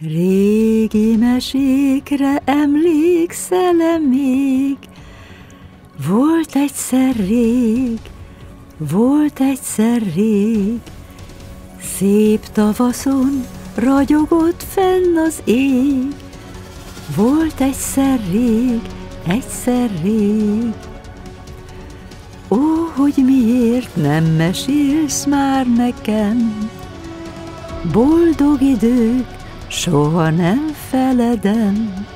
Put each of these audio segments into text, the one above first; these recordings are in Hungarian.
Régi mesékre emlékszel -e még? Volt egyszer rég, volt egyszer rég, Szép tavaszon ragyogott fenn az ég, Volt egyszer rég, egyszer rég. Ó, hogy miért nem mesélsz már nekem, Boldog idők, Soha nem feledem,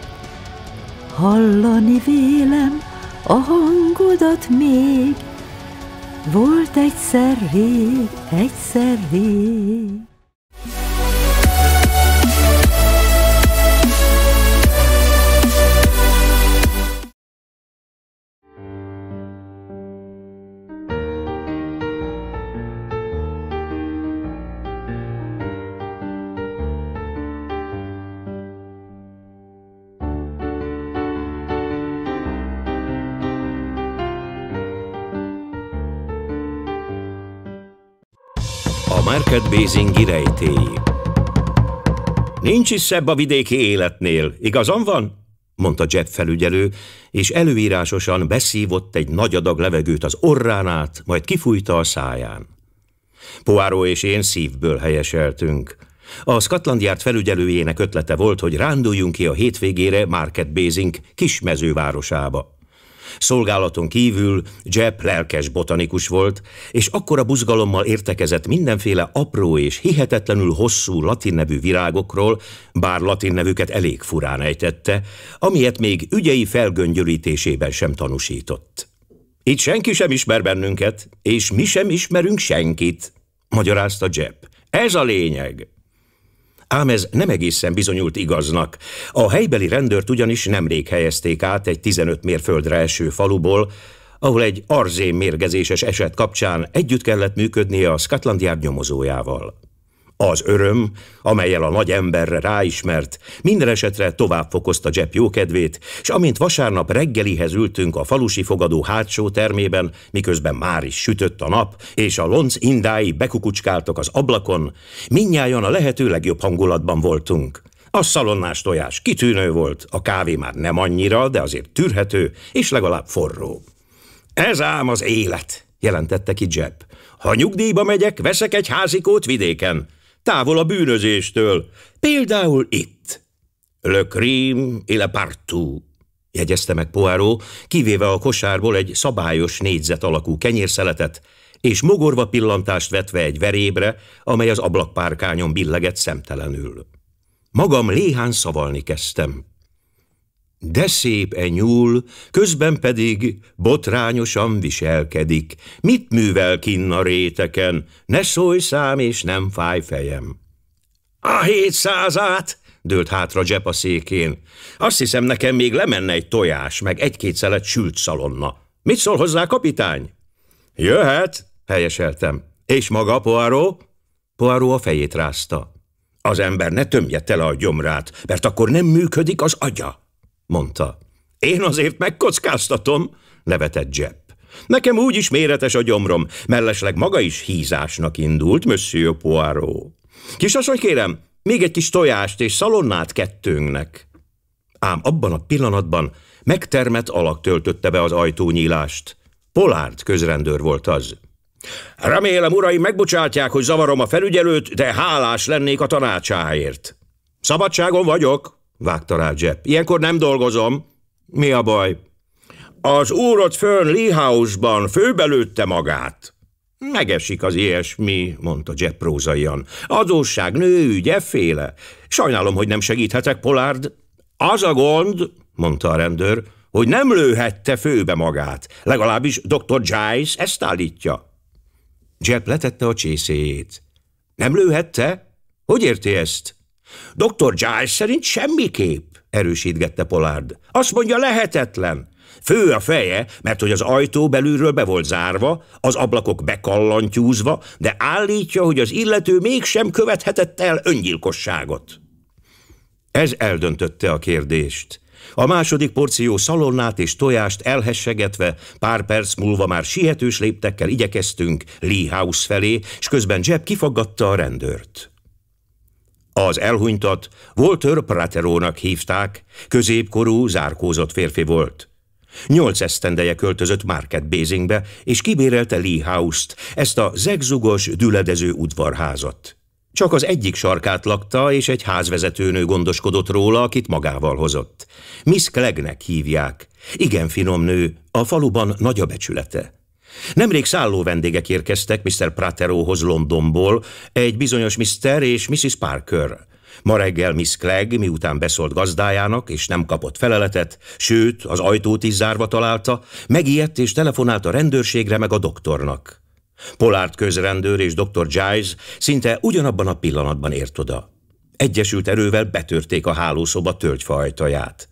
hallani vélem a hangodat még, volt egyszer rég, egyszer rég. neked Bézingi rejtély. Nincs is szebb a vidéki életnél, igazam van? mondta Jeff felügyelő, és előírásosan beszívott egy nagy adag levegőt az orrán át, majd kifújta a száján. Poáró és én szívből helyeseltünk. A Scotland Yard felügyelőjének ötlete volt, hogy ránduljunk ki a hétvégére Market Basing kismezővárosába. Szolgálaton kívül Jepp lelkes botanikus volt, és akkora buzgalommal értekezett mindenféle apró és hihetetlenül hosszú latin nevű virágokról, bár latin nevüket elég furán ejtette, amilyet még ügyei felgöngyölítésében sem tanúsított. Itt senki sem ismer bennünket, és mi sem ismerünk senkit, magyarázta Jepp. Ez a lényeg. Ám ez nem egészen bizonyult igaznak. A helybeli rendőrt ugyanis nemrég helyezték át egy 15 mérföldre eső faluból, ahol egy arzén mérgezéses eset kapcsán együtt kellett működnie a Scotland Yard nyomozójával. Az öröm, amelyel a nagy emberre ráismert, minden esetre tovább fokozta Jepp jókedvét, és amint vasárnap reggelihez ültünk a falusi fogadó hátsó termében, miközben már is sütött a nap, és a lonc indái bekukucskáltak az ablakon, minnyáján a lehető legjobb hangulatban voltunk. A szalonnás tojás kitűnő volt, a kávé már nem annyira, de azért tűrhető, és legalább forró. Ez ám az élet, jelentette ki Jepp. Ha nyugdíjba megyek, veszek egy házikót vidéken, távol a bűnözéstől, például itt. Le crime et la partout, jegyezte meg Poirot, kivéve a kosárból egy szabályos négyzet alakú kenyérszeletet, és mogorva pillantást vetve egy verébre, amely az ablakpárkányon billegett szemtelenül. Magam léhán szavalni kezdtem. De szép e nyúl, közben pedig botrányosan viselkedik. Mit művel kinn a réteken? Ne szólj szám, és nem fáj fejem. A hétszázát! dőlt hátra Jepp a székén. Azt hiszem, nekem még lemenne egy tojás, meg egy-két szelet sült szalonna. Mit szól hozzá, kapitány? Jöhet, helyeseltem. És maga, poáró? Poáró a fejét rázta. Az ember ne tömje tele a gyomrát, mert akkor nem működik az agya mondta. Én azért megkockáztatom, levetett Jepp. Nekem úgy is méretes a gyomrom, mellesleg maga is hízásnak indult, Monsieur Poirot. Kisasszony, kérem, még egy kis tojást és szalonnát kettőnknek. Ám abban a pillanatban megtermett alak töltötte be az ajtónyílást. Polárd közrendőr volt az. Remélem, uraim, megbocsátják, hogy zavarom a felügyelőt, de hálás lennék a tanácsáért. Szabadságon vagyok, vágta rá Jepp. Ilyenkor nem dolgozom. Mi a baj? Az úrod fönn Leehouse-ban főbelőtte magát. Megesik az ilyesmi, mondta Jepp prózaian. Adósság, nőügy, féle. Sajnálom, hogy nem segíthetek, Polárd. Az a gond, mondta a rendőr, hogy nem lőhette főbe magát. Legalábbis dr. Giles ezt állítja. Jepp letette a csészéjét. Nem lőhette? Hogy érti ezt? Dr. Giles szerint semmiképp, erősítgette Pollard. Azt mondja, lehetetlen. Fő a feje, mert hogy az ajtó belülről be volt zárva, az ablakok bekallantyúzva, de állítja, hogy az illető mégsem követhetett el öngyilkosságot. Ez eldöntötte a kérdést. A második porció szalonnát és tojást elhessegetve, pár perc múlva már sietős léptekkel igyekeztünk Lee House felé, és közben Jeb kifaggatta a rendőrt. Az elhunytat Walter Praterónak hívták, középkorú, zárkózott férfi volt. Nyolc esztendeje költözött Market Basingbe, és kibérelte Lee House-t, ezt a zegzugos, düledező udvarházat. Csak az egyik sarkát lakta, és egy házvezetőnő gondoskodott róla, akit magával hozott. Miss Clegg-nek hívják. Igen finom nő, a faluban nagy a becsülete. Nemrég szálló vendégek érkeztek Mr. Prateróhoz Londonból, egy bizonyos Mr. és Mrs. Parker. Ma reggel Miss Clegg, miután beszólt gazdájának, és nem kapott feleletet, sőt, az ajtót is zárva találta, megijedt és telefonált a rendőrségre meg a doktornak. Polárt közrendőr és dr. Giles szinte ugyanabban a pillanatban ért oda. Egyesült erővel betörték a hálószoba tölgyfa ajtaját.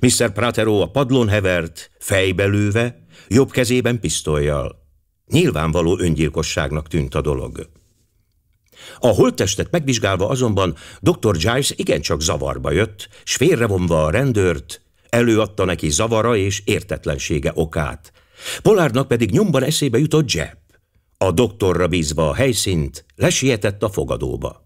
Mr. Pratero a padlón hevert, fejbelőve, jobb kezében pisztolyjal. Nyilvánvaló öngyilkosságnak tűnt a dolog. A holttestet megvizsgálva azonban dr. Giles igencsak zavarba jött, s félrevonva a rendőrt, előadta neki zavara és értetlensége okát. Polárnak pedig nyomban eszébe jutott Jeb. A doktorra bízva a helyszínt, lesietett a fogadóba.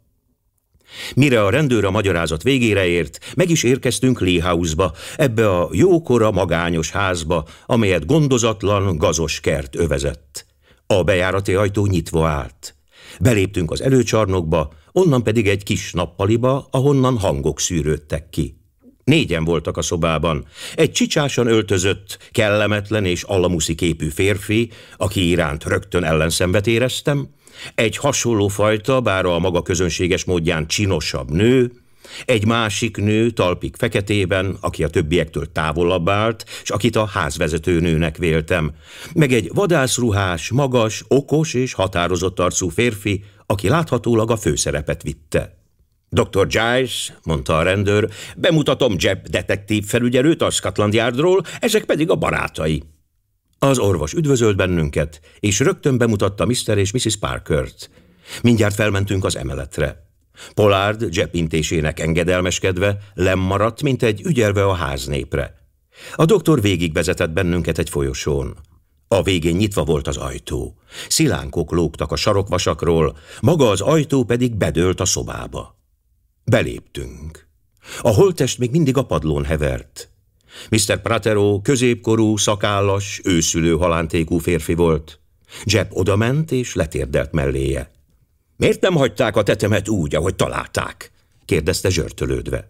Mire a rendőr a magyarázat végére ért, meg is érkeztünk Leehouse-ba, ebbe a jókora magányos házba, amelyet gondozatlan, gazos kert övezett. A bejárati ajtó nyitva állt. Beléptünk az előcsarnokba, onnan pedig egy kis nappaliba, ahonnan hangok szűrődtek ki. Négyen voltak a szobában. Egy csicsásan öltözött, kellemetlen és alamuszi képű férfi, aki iránt rögtön ellenszenvet éreztem, egy hasonló fajta, bár a maga közönséges módján csinosabb nő, egy másik nő talpik feketében, aki a többiektől távolabb állt, és akit a házvezető nőnek véltem, meg egy vadászruhás, magas, okos és határozott arcú férfi, aki láthatólag a főszerepet vitte. Dr. Giles, mondta a rendőr, bemutatom Jeb detektív felügyelőt a Scotland Yardról, ezek pedig a barátai. Az orvos üdvözölt bennünket, és rögtön bemutatta Mr. és Mrs. Parkert. Mindjárt felmentünk az emeletre. Pollard, zseppintésének engedelmeskedve lemaradt, mint egy ügyelve a háznépre. A doktor végigvezetett bennünket egy folyosón. A végén nyitva volt az ajtó. Szilánkok lógtak a sarokvasakról, maga az ajtó pedig bedőlt a szobába. Beléptünk. A holttest még mindig a padlón hevert. Mr. Pratero középkorú, szakállas, őszülő halántékú férfi volt. Jeb odament és letérdelt melléje. Miért nem hagyták a tetemet úgy, ahogy találták? kérdezte zsörtölődve.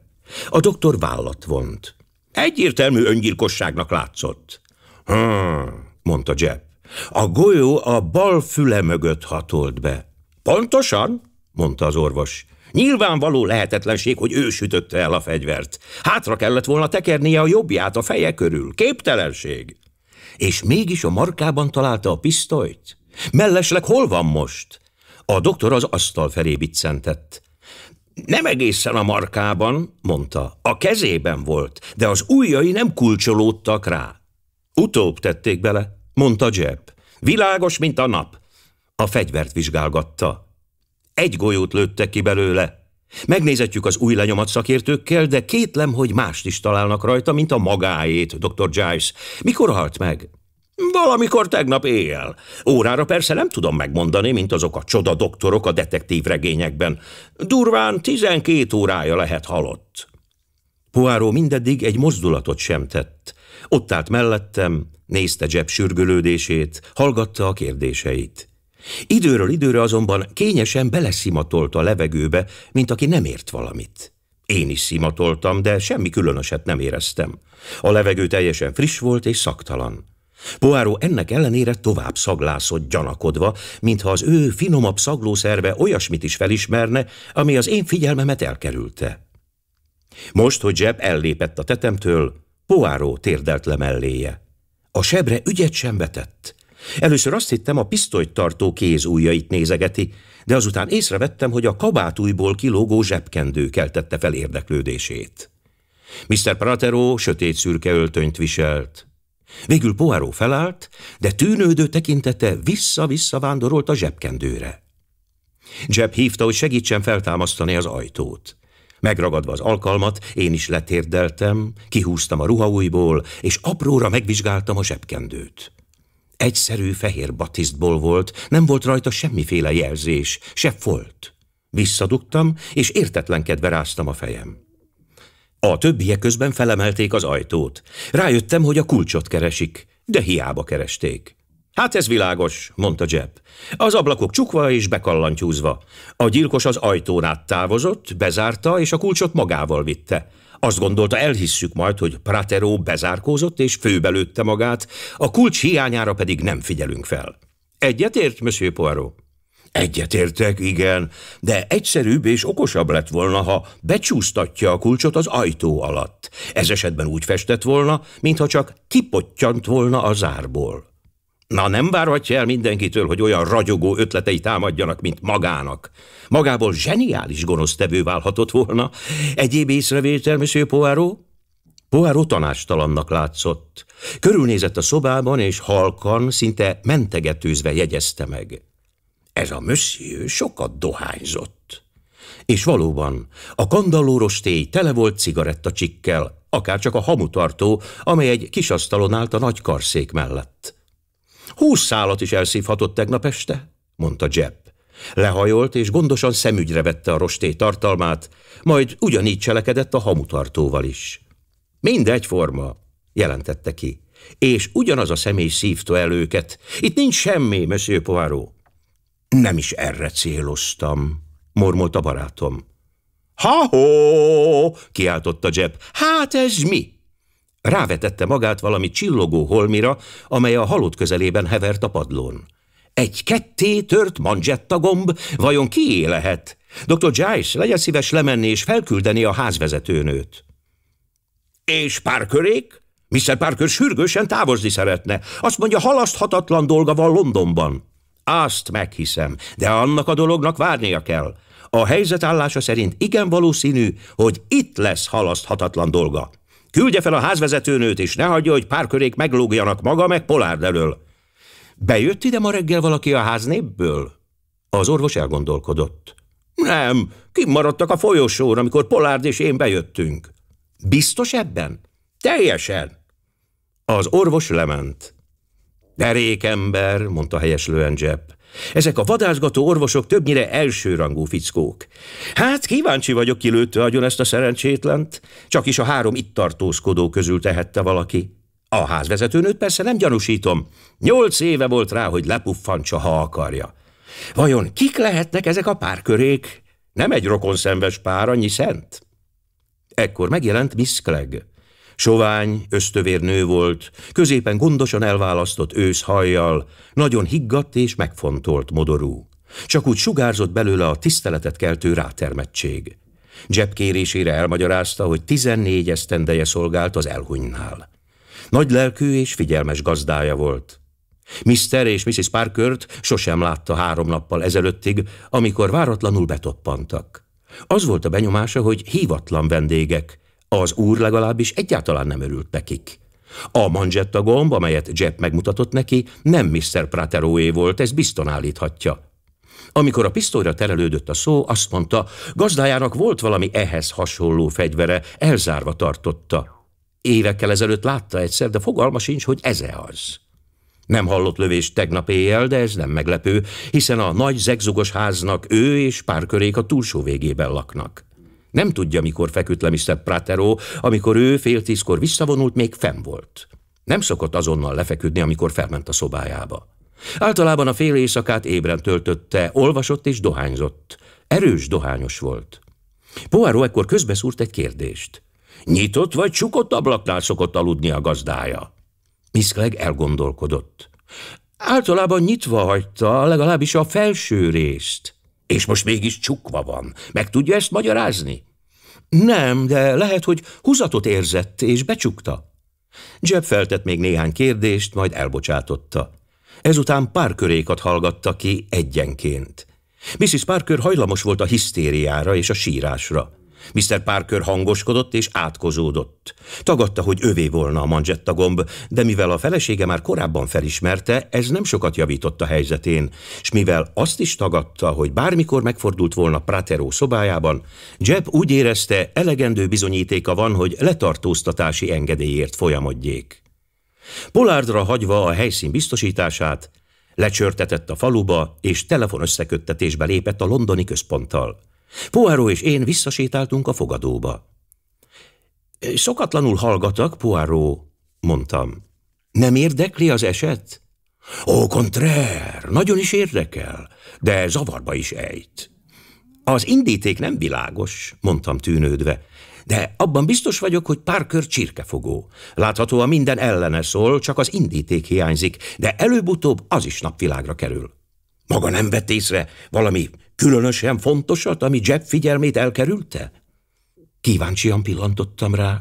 A doktor vállat vont. Egyértelmű öngyilkosságnak látszott. Hmm, mondta Jeb. A golyó a bal füle mögött hatolt be. Pontosan, mondta az orvos. Nyilvánvaló lehetetlenség, hogy ő sütötte el a fegyvert. Hátra kellett volna tekernie a jobbját a feje körül. Képtelenség. És mégis a markában találta a pisztolyt? Mellesleg hol van most? A doktor az asztal felé biccentett. Nem egészen a markában, mondta. A kezében volt, de az ujjai nem kulcsolódtak rá. Utóbb tették bele, mondta Jeb. Világos, mint a nap. A fegyvert vizsgálgatta. Egy golyót lőttek ki belőle. Megnézetjük az új lenyomat szakértőkkel, de kétlem, hogy mást is találnak rajta, mint a magáét, dr. Giles. Mikor halt meg? Valamikor tegnap éjjel. Órára persze nem tudom megmondani, mint azok a csoda doktorok a detektív regényekben. Durván 12 órája lehet halott. Poáró mindeddig egy mozdulatot sem tett. Ott állt mellettem, nézte Jeb sürgülődését, hallgatta a kérdéseit. Időről időre azonban kényesen beleszimatolta a levegőbe, mint aki nem ért valamit. Én is szimatoltam, de semmi különöset nem éreztem. A levegő teljesen friss volt és szaktalan. Poáró ennek ellenére tovább szaglászott gyanakodva, mintha az ő finomabb szaglószerve olyasmit is felismerne, ami az én figyelmemet elkerülte. Most, hogy Zseb ellépett a tetemtől, Poáró térdelt le melléje. A sebre ügyet sem vetett, Először azt hittem, a tartó kéz ujjait nézegeti, de azután észrevettem, hogy a kabátújból kilógó zsebkendő keltette fel érdeklődését. Mr. Pratero sötét szürke öltönyt viselt. Végül Poirot felállt, de tűnődő tekintete vissza-vissza vándorolt a zsebkendőre. Jeb hívta, hogy segítsen feltámasztani az ajtót. Megragadva az alkalmat, én is letérdeltem, kihúztam a ruhaújból, és apróra megvizsgáltam a zsebkendőt. Egyszerű fehér batisztból volt, nem volt rajta semmiféle jelzés, se folt. Visszadugtam, és értetlenkedve ráztam a fejem. A többiek közben felemelték az ajtót. Rájöttem, hogy a kulcsot keresik, de hiába keresték. Hát ez világos, mondta Jeb. Az ablakok csukva és bekallantyúzva. A gyilkos az ajtón át távozott, bezárta, és a kulcsot magával vitte. Azt gondolta, elhisszük majd, hogy Pratero bezárkózott és főbelőtte magát, a kulcs hiányára pedig nem figyelünk fel. Egyetért, Monsieur Poirot? Egyetértek, igen, de egyszerűbb és okosabb lett volna, ha becsúsztatja a kulcsot az ajtó alatt. Ez esetben úgy festett volna, mintha csak kipotyant volna a zárból. Na nem várhatja el mindenkitől, hogy olyan ragyogó ötletei támadjanak, mint magának. Magából zseniális gonosztevő válhatott volna. Egyéb észrevétel, Monsieur Poáró? Poáró tanástalannak látszott. Körülnézett a szobában, és halkan, szinte mentegetőzve jegyezte meg. Ez a monsieur sokat dohányzott. És valóban, a kandallóros téj tele volt cigarettacsikkel, akárcsak a hamutartó, amely egy kis asztalon állt a nagy karszék mellett. Húsz szálat is elszívhatott tegnap este, mondta Jeb. Lehajolt és gondosan szemügyre vette a rosté tartalmát, majd ugyanígy cselekedett a hamutartóval is. Mind forma, jelentette ki, és ugyanaz a személy szívta el őket. Itt nincs semmi, Monsieur Poirot. Nem is erre céloztam, mormolt a barátom. Ha-ho! kiáltotta Jeb. Hát ez mi? Rávetette magát valami csillogó holmira, amely a halott közelében hevert a padlón. Egy ketté tört manzsetta gomb, vajon kié lehet? Dr. Giles, legyen szíves lemenni és felküldeni a házvezetőnőt. És Parkerék? Mr. Parker sürgősen távozni szeretne. Azt mondja, halaszthatatlan dolga van Londonban. Azt meghiszem, de annak a dolognak várnia kell. A helyzet állása szerint igen valószínű, hogy itt lesz halaszthatatlan dolga. Küldje fel a házvezetőnőt, és ne hagyja, hogy párkörék meglógjanak maga meg Polárd elől. Bejött ide ma reggel valaki a ház népből? Az orvos elgondolkodott. Nem, kimaradtak a folyosón, amikor Polárd és én bejöttünk. Biztos ebben? Teljesen. Az orvos lement. Derék ember, mondta helyeslően Jepp. Ezek a vadászgató orvosok többnyire elsőrangú fickók. Hát kíváncsi vagyok, ki lőtte agyon ezt a szerencsétlent. Csak is a három itt tartózkodó közül tehette valaki. A házvezetőnőt persze nem gyanúsítom. Nyolc éve volt rá, hogy lepuffantsa, ha akarja. Vajon kik lehetnek ezek a párkörék? Nem egy rokonszenves pár, annyi szent? Ekkor megjelent Miss Clegg. Sovány, ösztövér nő volt, középen gondosan elválasztott ősz hajjal, nagyon higgadt és megfontolt modorú. Csak úgy sugárzott belőle a tiszteletet keltő rátermettség. Jeb kérésére elmagyarázta, hogy 14 esztendeje szolgált az elhunynál. Nagy lelkű és figyelmes gazdája volt. Mr. és Mrs. parker sosem látta három nappal ezelőttig, amikor váratlanul betoppantak. Az volt a benyomása, hogy hívatlan vendégek, az úr legalábbis egyáltalán nem örült nekik. A manzsetta gomb, amelyet Jepp megmutatott neki, nem Mr. Prateroé volt, ez bizton állíthatja. Amikor a pisztolyra terelődött a szó, azt mondta, gazdájának volt valami ehhez hasonló fegyvere, elzárva tartotta. Évekkel ezelőtt látta egyszer, de fogalma sincs, hogy ez-e az. Nem hallott lövést tegnap éjjel, de ez nem meglepő, hiszen a nagy zegzugos háznak ő és párkörék a túlsó végében laknak. Nem tudja, mikor feküdt le Mr. Pratero, amikor ő fél tízkor visszavonult, még fenn volt. Nem szokott azonnal lefeküdni, amikor felment a szobájába. Általában a fél éjszakát ébren töltötte, olvasott és dohányzott. Erős dohányos volt. Poirot ekkor közbeszúrt egy kérdést. Nyitott vagy csukott ablaknál szokott aludni a gazdája? Clegg elgondolkodott. Általában nyitva hagyta, legalábbis a felső részt. És most mégis csukva van. Meg tudja ezt magyarázni? Nem, de lehet, hogy húzatot érzett, és becsukta. Jeb feltett még néhány kérdést, majd elbocsátotta. Ezután párkörékat hallgatta ki egyenként. Mrs. Parker hajlamos volt a hisztériára és a sírásra. Mr. Parker hangoskodott és átkozódott. Tagadta, hogy övé volna a manzsetta gomb, de mivel a felesége már korábban felismerte, ez nem sokat javított a helyzetén, és mivel azt is tagadta, hogy bármikor megfordult volna Pratero szobájában, Jeb úgy érezte, elegendő bizonyítéka van, hogy letartóztatási engedélyért folyamodjék. Polárdra hagyva a helyszín biztosítását, lecsörtetett a faluba, és telefonösszeköttetésbe lépett a londoni központtal. Poáró és én visszasétáltunk a fogadóba. Szokatlanul hallgatak, Poáró, mondtam. Nem érdekli az eset? Ó, kontrer, nagyon is érdekel, de zavarba is ejt. Az indíték nem világos, mondtam tűnődve, de abban biztos vagyok, hogy Parker csirkefogó. Láthatóan minden ellene szól, csak az indíték hiányzik, de előbb-utóbb az is napvilágra kerül. Maga nem vett észre valami különösen fontosat, ami Jeb figyelmét elkerülte? Kíváncsian pillantottam rá.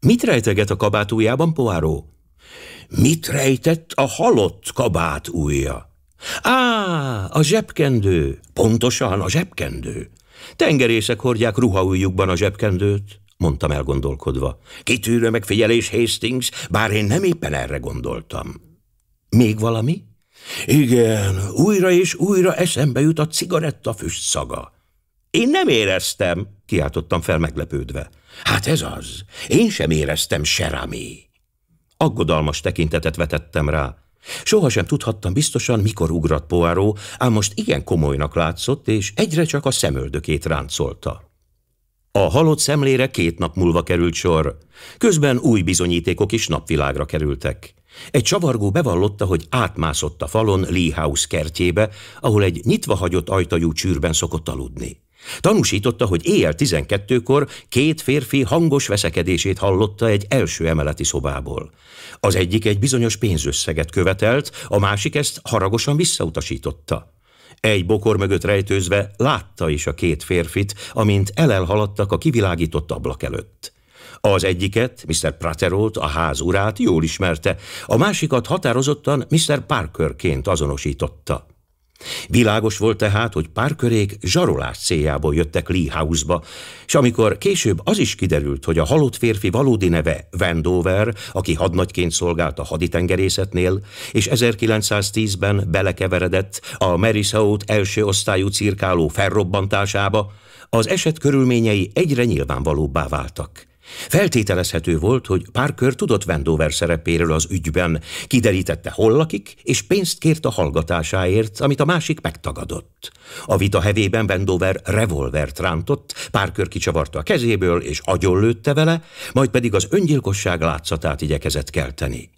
Mit rejteget a kabátújában, Poáró? Mit rejtett a halott kabát ujja? Á, a zsebkendő! Pontosan a zsebkendő! Tengerészek hordják ruhaújjukban a zsebkendőt, mondtam elgondolkodva. Kitűrő megfigyelés, Hastings, bár én nem éppen erre gondoltam. Még valami? Igen, újra és újra eszembe jut a füst szaga. Én nem éreztem, kiáltottam fel meglepődve. Hát ez az, én sem éreztem serami. Aggodalmas tekintetet vetettem rá. Sohasem tudhattam biztosan, mikor ugrat Poáró, ám most igen komolynak látszott, és egyre csak a szemöldökét ráncolta. A halott szemlére két nap múlva került sor, közben új bizonyítékok is napvilágra kerültek. Egy csavargó bevallotta, hogy átmászott a falon Lee House kertjébe, ahol egy nyitva hagyott ajtajú csűrben szokott aludni. Tanúsította, hogy éjjel 12-kor két férfi hangos veszekedését hallotta egy első emeleti szobából. Az egyik egy bizonyos pénzösszeget követelt, a másik ezt haragosan visszautasította. Egy bokor mögött rejtőzve látta is a két férfit, amint elelhaladtak a kivilágított ablak előtt. Az egyiket, Mr. Praterolt, a ház urát jól ismerte, a másikat határozottan Mr. Parkerként azonosította. Világos volt tehát, hogy Parkerék zsarolás céljából jöttek Lee House-ba, és amikor később az is kiderült, hogy a halott férfi valódi neve Vendover, aki hadnagyként szolgált a haditengerészetnél, és 1910-ben belekeveredett a Marysaut első osztályú cirkáló felrobbantásába, az eset körülményei egyre nyilvánvalóbbá váltak. Feltételezhető volt, hogy Parker tudott Vendover szerepéről az ügyben, kiderítette hol lakik, és pénzt kért a hallgatásáért, amit a másik megtagadott. A vita hevében Vendover revolvert rántott, Parker kicsavarta a kezéből, és agyonlőtte vele, majd pedig az öngyilkosság látszatát igyekezett kelteni.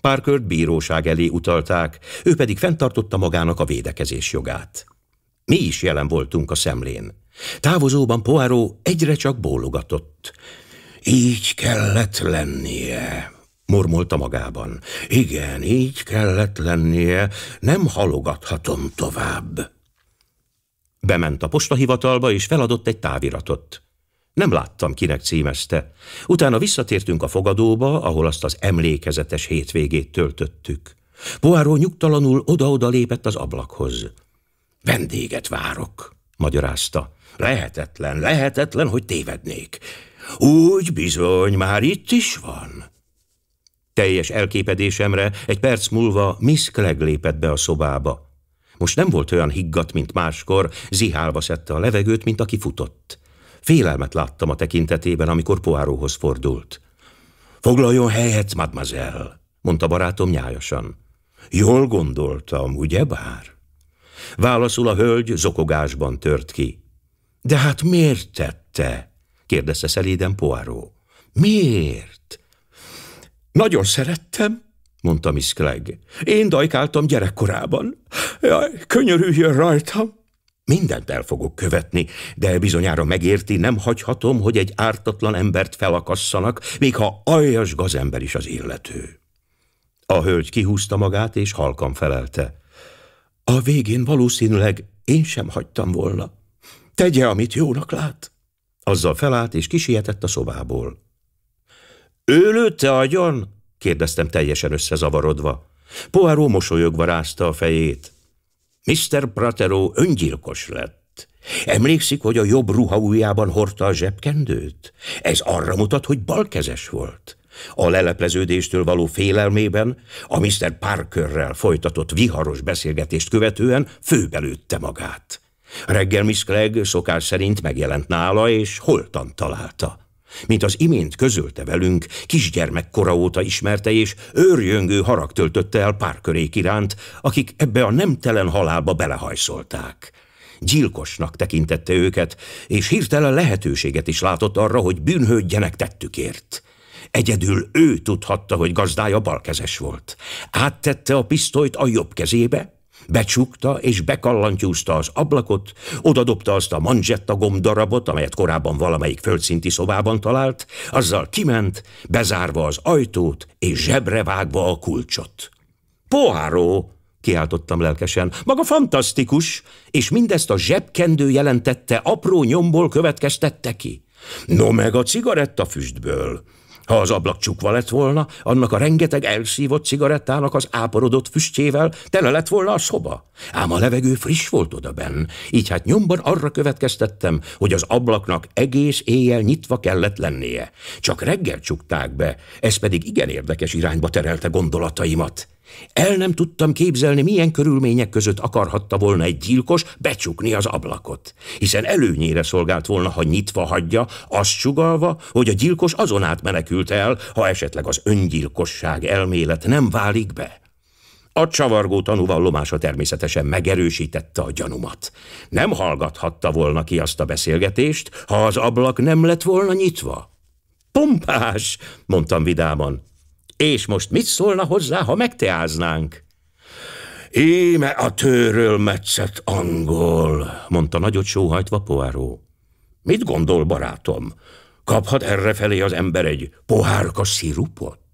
Parkert bíróság elé utalták, ő pedig fenntartotta magának a védekezés jogát. Mi is jelen voltunk a szemlén. Távozóban Poirot egyre csak bólogatott. Így kellett lennie, mormolta magában. Igen, így kellett lennie, nem halogathatom tovább. Bement a postahivatalba, és feladott egy táviratot. Nem láttam, kinek címezte. Utána visszatértünk a fogadóba, ahol azt az emlékezetes hétvégét töltöttük. Poáró nyugtalanul oda-oda lépett az ablakhoz. Vendéget várok, magyarázta. Lehetetlen, lehetetlen, hogy tévednék. Úgy bizony, már itt is van. Teljes elképedésemre egy perc múlva Miss Clegg lépett be a szobába. Most nem volt olyan higgadt, mint máskor, zihálva szedte a levegőt, mint aki futott. Félelmet láttam a tekintetében, amikor poáróhoz fordult. Foglaljon helyet, mademoiselle, mondta barátom nyájasan. Jól gondoltam, ugye bár? Válaszul a hölgy zokogásban tört ki. De hát miért tette? kérdezte szeléden Poirot. Miért? Nagyon szerettem, mondta Miss Clegg. Én dajkáltam gyerekkorában. Jaj, könyörüljön rajtam. Mindent el fogok követni, de bizonyára megérti, nem hagyhatom, hogy egy ártatlan embert felakasszanak, még ha aljas gazember is az illető. A hölgy kihúzta magát, és halkan felelte. A végén valószínűleg én sem hagytam volna. Tegye, amit jónak lát. Azzal felállt és kisietett a szobából. – Ő lőtte agyon? – kérdeztem teljesen összezavarodva. Poáró mosolyogva rázta a fejét. Mr. Pratero öngyilkos lett. Emlékszik, hogy a jobb ruha ujjában hordta a zsebkendőt? Ez arra mutat, hogy balkezes volt. A lelepleződéstől való félelmében a Mr. Parkerrel folytatott viharos beszélgetést követően főbelőtte magát. Reggel Miss Clegg szokás szerint megjelent nála, és holtan találta. Mint az imént közölte velünk, kisgyermekkora óta ismerte, és őrjöngő harag töltötte el párkörék iránt, akik ebbe a nemtelen halálba belehajszolták. Gyilkosnak tekintette őket, és hirtelen lehetőséget is látott arra, hogy bűnhődjenek tettükért. Egyedül ő tudhatta, hogy gazdája balkezes volt. Áttette a pisztolyt a jobb kezébe, Becsukta és bekallantyúzta az ablakot, odadobta azt a manzsetta gomdarabot, amelyet korábban valamelyik földszinti szobában talált, azzal kiment, bezárva az ajtót és zsebre vágva a kulcsot. Poháró! kiáltottam lelkesen. Maga fantasztikus! És mindezt a zsebkendő jelentette, apró nyomból következtette ki. No meg a cigarettafüstből. Ha az ablak csukva lett volna, annak a rengeteg elszívott cigarettának az áporodott füstjével tele lett volna a szoba. Ám a levegő friss volt oda benn, így hát nyomban arra következtettem, hogy az ablaknak egész éjjel nyitva kellett lennie. Csak reggel csukták be, ez pedig igen érdekes irányba terelte gondolataimat. El nem tudtam képzelni, milyen körülmények között akarhatta volna egy gyilkos becsukni az ablakot, hiszen előnyére szolgált volna, ha nyitva hagyja, azt sugalva, hogy a gyilkos azon át menekült el, ha esetleg az öngyilkosság elmélet nem válik be. A csavargó tanúvallomása természetesen megerősítette a gyanumat. Nem hallgathatta volna ki azt a beszélgetést, ha az ablak nem lett volna nyitva. Pompás, mondtam vidáman. És most mit szólna hozzá, ha megteáznánk? Íme a tőről metszett angol, mondta nagyot sóhajtva Poáró. Mit gondol, barátom? Kaphat errefelé az ember egy pohárka szirupot?